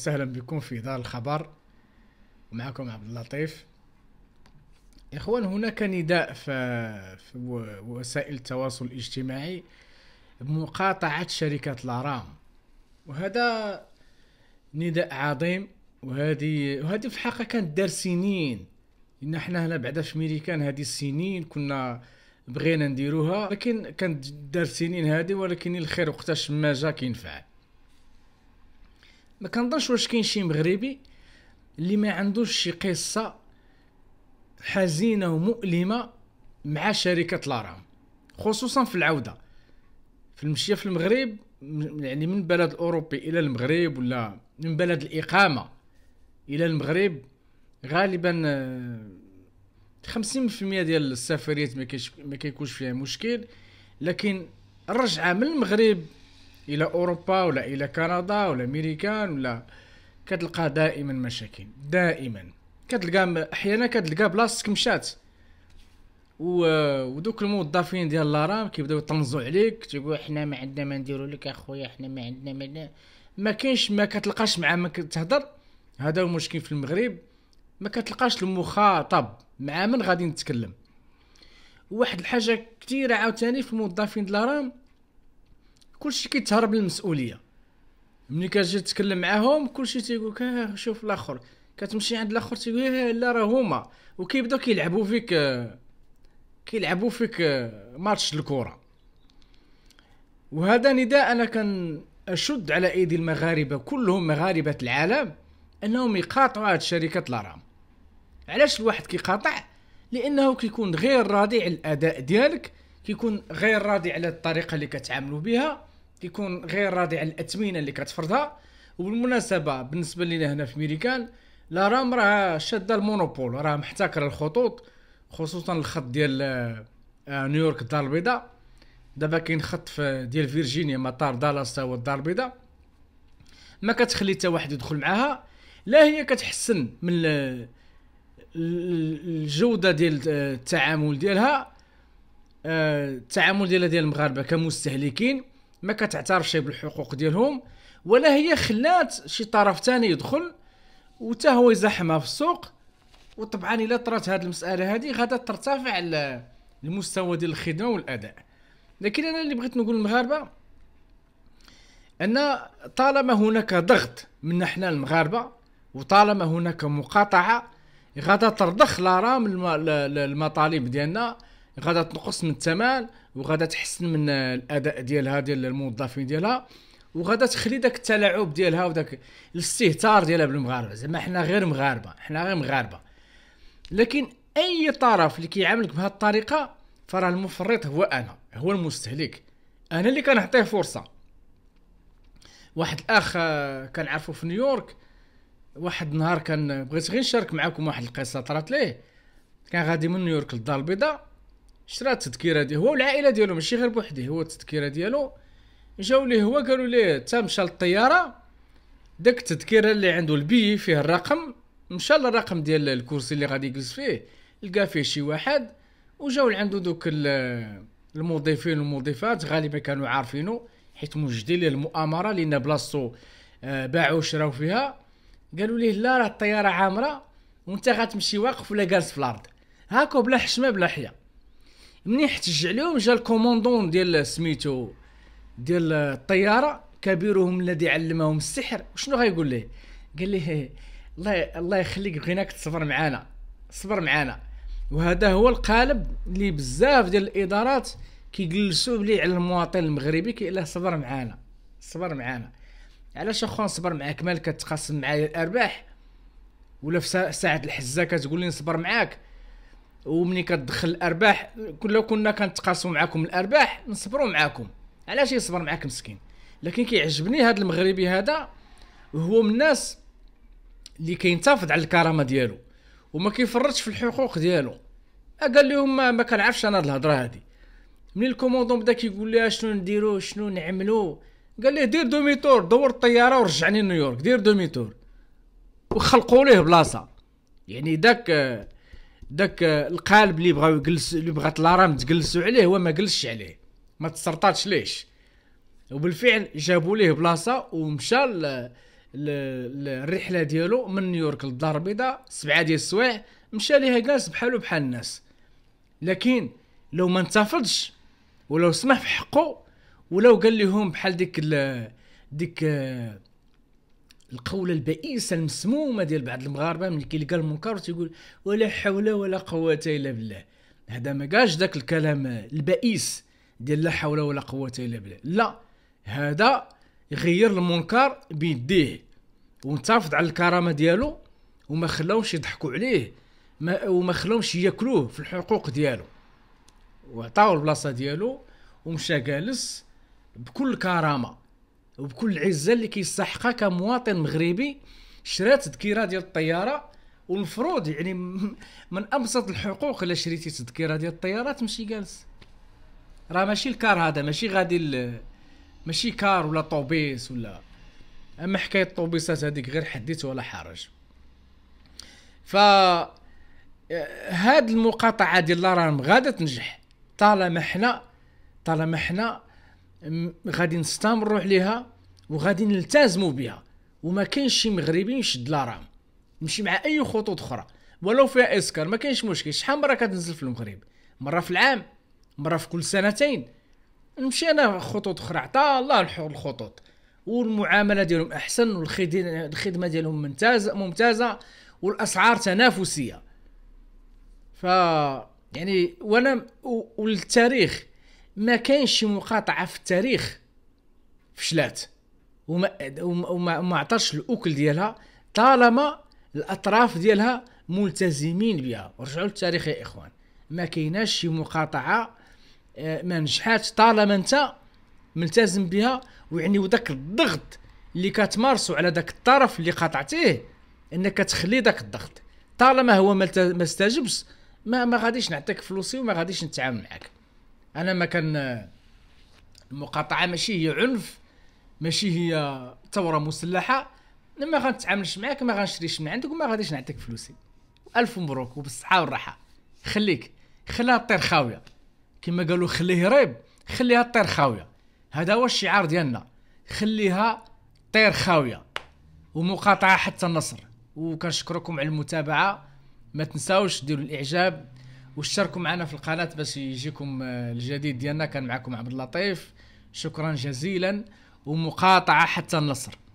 وسهلا بكم في دار الخبر معكم عبد اللطيف اخوان هناك نداء في وسائل التواصل الاجتماعي بمقاطعة شركة لارام وهذا نداء عظيم وهذه وهذه في الحقيقة كانت دار سنين لان حنا هنا بعدا في ميريكان هذه السنين كنا بغينا نديروها لكن كانت دار سنين هذه ولكن الخير وقتاش ما جا كينفع ما كنظنش واش كاين شي مغربي اللي ما عندوش شي قصه حزينه ومؤلمه مع شركه لارام خصوصا في العوده في المشيه في المغرب يعني من بلد الاوروبي الى المغرب ولا من بلد الاقامه الى المغرب غالبا 50% آه، ديال السفريات ما كيكونش فيها مشكل لكن الرجعه من المغرب الى اوروبا ولا الى كندا ولا امريكان ولا كتلقى دائما مشاكل دائما كتلقى احيانا كتلقى بلاصتك مشات و... ودوك الموظفين ديال لارام كيبداو يطنزو عليك تيقولوا حنا ما عندنا ما نديرو لك اخويا حنا ما عندنا ما ما كاينش ما كتلقاش مع ما كتهضر هذا هو المشكل في المغرب ما كتلقاش المخاطب مع من غادي نتكلم واحد الحاجه كثيره عاوتاني في الموظفين ديال لارام كلشي كيتهرب المسؤوليه ملي كتجي تتكلم معاهم كلشي تيقول لك آه، شوف الاخر كتمشي عند الاخر تيقول آه، لا راه هما وكيبداو كيلعبوا فيك آه، كيلعبوا فيك ماتش الكره وهذا نداء انا كان اشد على ايدي المغاربه كلهم مغاربه العالم انهم يقاطعوا هاد شركه لارام علاش الواحد كيقاطع لانه كيكون غير راضي على الاداء ديالك كيكون غير راضي على الطريقه اللي كتعاملوا بها كيكون غير راضي على الاثمنه اللي كتفرضها وبالمناسبه بالنسبه لنا هنا في ميريكان لا رام راه شاده المونوبول راه محتكر الخطوط خصوصا الخط ديال آه، نيويورك الدار البيضاء دابا كاين خط ديال فيرجينيا مطار دالاس هو الدار البيضاء ما كتخلي حتى واحد يدخل معاها لا هي كتحسن من الجوده ديال آه، التعامل ديالها آه، التعامل ديالها ديال المغاربه كمستهلكين ما كتعترفش بالحقوق ديالهم ولا هي خلات شي طرف ثاني يدخل وتا هو يزحمها في السوق وطبعا الا طرات هذه المساله هذه غادا ترتفع المستوى ديال الخدمه والاداء لكن انا اللي بغيت نقول المغاربه ان طالما هناك ضغط من احنا المغاربه وطالما هناك مقاطعه غادا ترضخ لارام المطالب ديالنا غادا تنقص من الثمن وغادا تحسن من الاداء ديالها ديال الموظفين ديالها وغادا تخلي داك التلاعب ديالها وداك الاستهتار ديالها بالمغاربه زعما حنا غير مغاربه حنا غير مغاربه لكن اي طرف اللي كيعاملك بهذه الطريقه فراه المفرط هو انا هو المستهلك انا اللي كنعطيه فرصه واحد الاخ كنعرفو في نيويورك واحد النهار كان بغيت غير نشارك معكم واحد القصه طرات ليه كان غادي من نيويورك للدار البيضاء شرا التذكيره ديالو هو والعائله ديالو ماشي غير بوحده هو التذكيره ديالو جاو ليه هو قالوا ليه تا مشى للطياره داك التذكيره اللي عنده البي فيه الرقم مشى للرقم ديال الكرسي اللي غادي يجلس فيه لقى فيه شي واحد وجاو لعندو دوك المضيفين والمضيفات غالبا كانوا عارفينو حيت مجدي ليه المؤامره لان بلاصتو آه، باعو وشراو فيها قالوا ليه لا راه الطياره عامره وانت غتمشي واقف ولا جالس في الارض هاكو بلا حشمه بلا حياه مني احتج عليهم جا الكوموندون ديال سميتو ديال الطياره كبيرهم الذي علمهم السحر وشنو غايقول ليه قال ليه الله الله يخليك بغيناك تصبر معانا صبر معانا وهذا هو القالب اللي بزاف ديال الادارات كيجلسوا بلي على المواطن المغربي كيقول صبر معانا صبر معانا علاش اخو نصبر معاك مالك كتقاسم معايا الارباح ولا في ساعه الحزه كتقول لي نصبر معاك ومني كتدخل الارباح كل كنا كنتقاسموا معاكم الارباح نصبروا معاكم علاش يصبر معاك مسكين لكن كيعجبني هذا المغربي هذا وهو من الناس اللي كينتفض على الكرامه ديالو وما كيفرطش في الحقوق ديالو أه، قال لهم ما, ما كنعرفش انا هاد الهضره هادي ملي الكوموندون بدا كيقول لها أه، شنو نديرو شنو نعملو قال ليه دير دوميتور دور الطياره ورجعني نيويورك دير دوميتور وخلقوا ليه بلاصه يعني داك أه، داك القالب اللي بغاو يجلس اللي بغات لارام تجلسوا عليه هو ما جلسش عليه ما تسرطاتش ليش وبالفعل جابوا ليه بلاصه ومشى الرحله ديالو من نيويورك للدار البيضاء سبعه ديال السوايع مشى ليها جالس بحالو بحال الناس لكن لو ما انتفضش ولو سمح في حقه ولو قال لهم بحال ديك ديك القوله البئيسه المسمومه ديال بعض المغاربه ملي كيلقى المنكر تيقول ولا حول ولا قوه الا بالله هذا ما كاش داك الكلام البئيس ديال لا حول ولا قوه الا بالله لا هذا غير المنكر بيديه وانتفض على الكرامه ديالو وما خلاوش يضحكوا عليه ما وما خلاوش ياكلوه في الحقوق ديالو وعطاو البلاصه ديالو ومشى جالس بكل كرامه وبكل عزه اللي كيستحقها كمواطن مغربي شرات تذكره ديال الطياره والمفروض يعني من ابسط الحقوق الا شريتي تذكره ديال الطياره تمشي جالس راه ماشي الكار هذا ماشي غادي ماشي كار ولا طوبيس ولا اما حكايه الطوبيسات هذيك غير حديث ولا حرج ف هاد المقاطعه ديال راه غاده تنجح طالما حنا طالما حنا غادي نستمروا عليها وغادي نلتزموا بها وما كاينش شي مغربي يشد لا رام نمشي مع اي خطوط اخرى ولو فيها اسكار ما كاينش مشكل شحال مره كتنزل في المغرب مره في العام مره في كل سنتين نمشي انا خطوط اخرى عطا الله الخطوط والمعامله ديالهم احسن والخدمه ديالهم ممتازه ممتازه والاسعار تنافسيه ف يعني وانا والتاريخ ما كاينش شي مقاطعه في التاريخ فشلات وما وما ما عطاش الاكل ديالها طالما الاطراف ديالها ملتزمين بها رجعوا للتاريخ يا اخوان ما كايناش شي مقاطعه آه، ما نجحاتش طالما انت ملتزم بها ويعني وداك الضغط اللي كتمارسو على داك الطرف اللي قاطعتيه انك تخلي داك الضغط طالما هو ما استجبش ما ما غاديش نعطيك فلوسي وما غاديش نتعامل معاك انا ما كان المقاطعه ماشي هي عنف ماشي هي ثوره مسلحه ما غنتعاملش معاك ما غنشريش من عندك وما غاديش نعطيك فلوسي الف مبروك وبالصحه والراحه خليك خليها طير خاويه كما قالوا خليه ريب خليها طير خاويه هذا هو الشعار ديالنا خليها طير خاويه ومقاطعه حتى النصر وكنشكركم على المتابعه ما تنساوش ديروا الاعجاب واشتركوا معنا في القناه باش يجيكم آه، الجديد ديالنا كان معكم عبد اللطيف شكرا جزيلا ومقاطعه حتى النصر